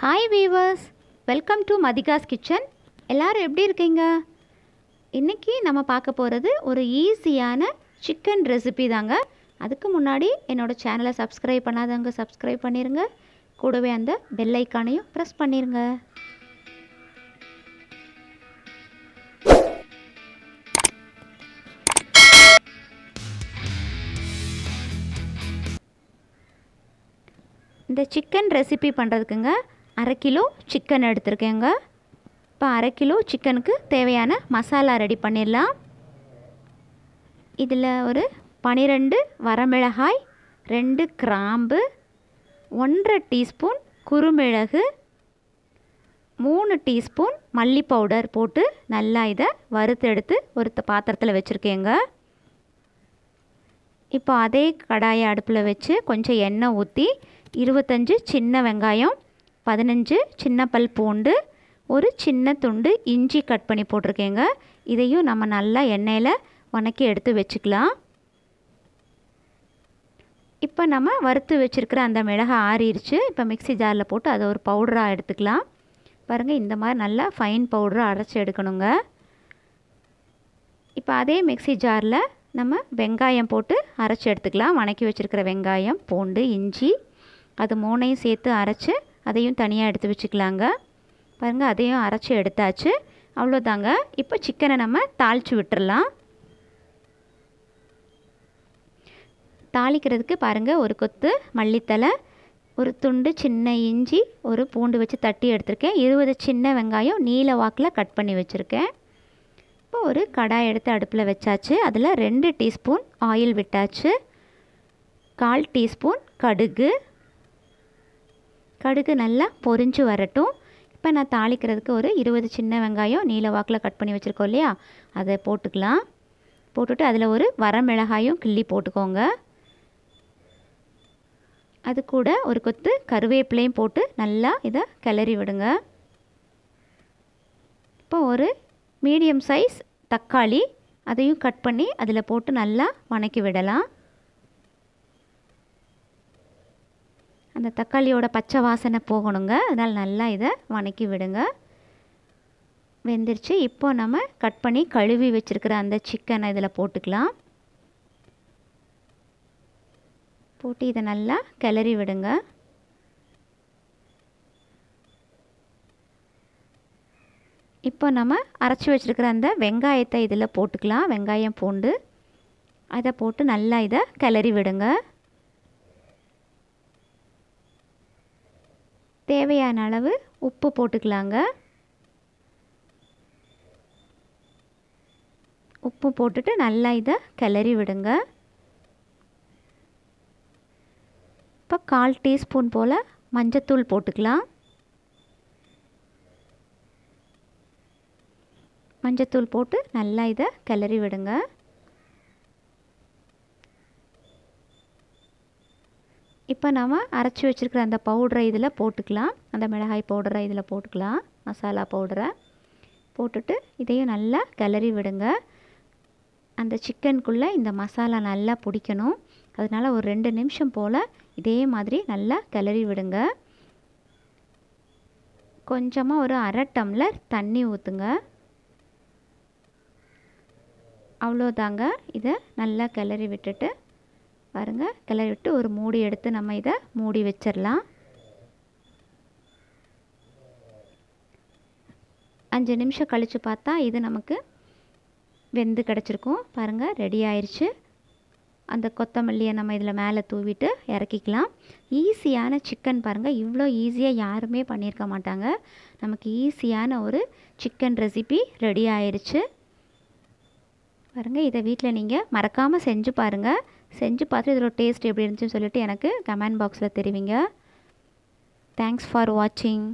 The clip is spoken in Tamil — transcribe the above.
hi viewers welcome to Mathika's kitchen எல்லோரும் எப்படி இருக்கீங்க இன்றைக்கி நம்ம பார்க்க போகிறது ஒரு ஈஸியான சிக்கன் ரெசிபி தாங்க அதுக்கு முன்னாடி என்னோடய சேனலை சப்ஸ்கிரைப் பண்ணாதவங்க சப்ஸ்கிரைப் பண்ணிடுங்க கூடவே அந்த பெல் ஐக்கானையும் ப்ரெஸ் பண்ணிடுங்க இந்த சிக்கன் ரெசிபி பண்ணுறதுக்குங்க அரை கிலோ சிக்கன் எடுத்துருக்கேங்க இப்போ அரை கிலோ சிக்கனுக்கு தேவையான மசாலா ரெடி பண்ணிடலாம் இதில் ஒரு பனிரெண்டு வரமிளகாய் ரெண்டு கிராம்பு ஒன்றரை டீஸ்பூன் குறுமிளகு மூணு டீஸ்பூன் மல்லி பவுடர் போட்டு நல்லா இதை வறுத்தெடுத்து ஒரு பாத்திரத்தில் வச்சுருக்கேங்க இப்போ அதே கடாயை அடுப்பில் வச்சு கொஞ்சம் எண்ணெய் ஊற்றி இருபத்தஞ்சி சின்ன வெங்காயம் பதினஞ்சு சின்ன பல் பூண்டு ஒரு சின்ன துண்டு இஞ்சி கட் பண்ணி போட்டிருக்கேங்க இதையும் நம்ம நல்லா எண்ணெயில் வணக்கி எடுத்து வச்சுக்கலாம் இப்போ நம்ம வறுத்து வச்சுருக்கிற அந்த மிளகா ஆறிடுச்சு இப்போ மிக்சி ஜாரில் போட்டு அதை ஒரு பவுடராக எடுத்துக்கலாம் பாருங்கள் இந்த மாதிரி நல்லா ஃபைன் பவுடராக அரைச்சி எடுக்கணுங்க இப்போ அதே மிக்சி ஜாரில் நம்ம வெங்காயம் போட்டு அரைச்சி எடுத்துக்கலாம் வணக்கி வச்சுருக்கிற வெங்காயம் பூண்டு இஞ்சி அது மூணையும் சேர்த்து அரைச்சி அதையும் தனியாக எடுத்து வச்சுக்கலாங்க பாருங்கள் அதையும் அரைச்சி எடுத்தாச்சு அவ்வளோதாங்க இப்போ சிக்கனை நம்ம தாளித்து விட்டுடலாம் தாளிக்கிறதுக்கு பாருங்கள் ஒரு கொத்து மல்லித்தலை ஒரு துண்டு சின்ன இஞ்சி ஒரு பூண்டு வச்சு தட்டி எடுத்திருக்கேன் இருபது சின்ன வெங்காயம் நீல வாக்கில் கட் பண்ணி வச்சுருக்கேன் இப்போ ஒரு கடாய் எடுத்து அடுப்பில் வச்சாச்சு அதில் ரெண்டு டீஸ்பூன் ஆயில் விட்டாச்சு கால் டீஸ்பூன் கடுகு கடுகு நல்லா பொரிஞ்சு வரட்டும் இப்போ நான் தாளிக்கிறதுக்கு ஒரு இருபது சின்ன வெங்காயம் நீல வாக்கில் கட் பண்ணி வச்சுருக்கோம் இல்லையா அதை போட்டுக்கலாம் போட்டுட்டு அதில் ஒரு வரமிளகாயும் கிள்ளி போட்டுக்கோங்க அது கூட ஒரு கொத்து கருவேப்பிலையும் போட்டு நல்லா இதை கிளறி விடுங்க இப்போ ஒரு மீடியம் சைஸ் தக்காளி அதையும் கட் பண்ணி அதில் போட்டு நல்லா வணக்கி விடலாம் அந்த தக்காளியோட பச்சை வாசனை போகணுங்க அதனால் நல்லா இதை வணக்கி விடுங்க வெந்துருச்சு இப்போ நம்ம கட் பண்ணி கழுவி வச்சுருக்கிற அந்த சிக்கனை இதில் போட்டுக்கலாம் போட்டு இதை நல்லா கிளறி விடுங்க இப்போ நம்ம அரைச்சி வச்சுருக்கிற அந்த வெங்காயத்தை இதில் போட்டுக்கலாம் வெங்காயம் பூண்டு அதை போட்டு நல்லா இதை கிளறி விடுங்க தேவையான அளவு உப்பு போட்டுக்கலாங்க உப்பு போட்டுட்டு நல்லா இதை கிளறி விடுங்க இப்போ கால் டீஸ்பூன் போல் மஞ்சத்தூள் போட்டுக்கலாம் மஞ்சத்தூள் போட்டு நல்லா இதை கிளறி விடுங்க இப்போ நாம் அரைச்சி வச்சுருக்கிற அந்த பவுடரை இதில் போட்டுக்கலாம் அந்த மிளகாய் பவுடரை இதில் போட்டுக்கலாம் மசாலா பவுடரை போட்டுட்டு இதையும் நல்லா கிளறி விடுங்க அந்த சிக்கனுக்குள்ளே இந்த மசாலா நல்லா பிடிக்கணும் அதனால் ஒரு ரெண்டு நிமிஷம் போல் இதே மாதிரி நல்லா கிளறி விடுங்க கொஞ்சமாக ஒரு அரை டம்ளர் தண்ணி ஊற்றுங்க அவ்வளோதாங்க இதை நல்லா கிளறி விட்டுட்டு பாருங்கள் கிளறி விட்டு ஒரு மூடி எடுத்து நம்ம இதை மூடி வச்சிடலாம் அஞ்சு நிமிஷம் கழித்து பார்த்தா இது நமக்கு வெந்து கிடச்சிருக்கும் பாருங்கள் ரெடி ஆயிடுச்சு அந்த கொத்தமல்லியை நம்ம இதில் மேலே தூவிட்டு இறக்கிக்கலாம் ஈஸியான சிக்கன் பாருங்கள் இவ்வளோ ஈஸியாக யாருமே பண்ணியிருக்க மாட்டாங்க நமக்கு ஈஸியான ஒரு சிக்கன் ரெசிபி ரெடி ஆயிடுச்சு பாருங்கள் இதை வீட்டில் நீங்கள் மறக்காமல் செஞ்சு பாருங்கள் செஞ்சு பார்த்துட்டு இதோட டேஸ்ட் எப்படி இருந்துச்சுன்னு சொல்லிவிட்டு எனக்கு கமெண்ட் பாக்ஸில் தெரிவிங்க தேங்க்ஸ் ஃபார் வாட்சிங்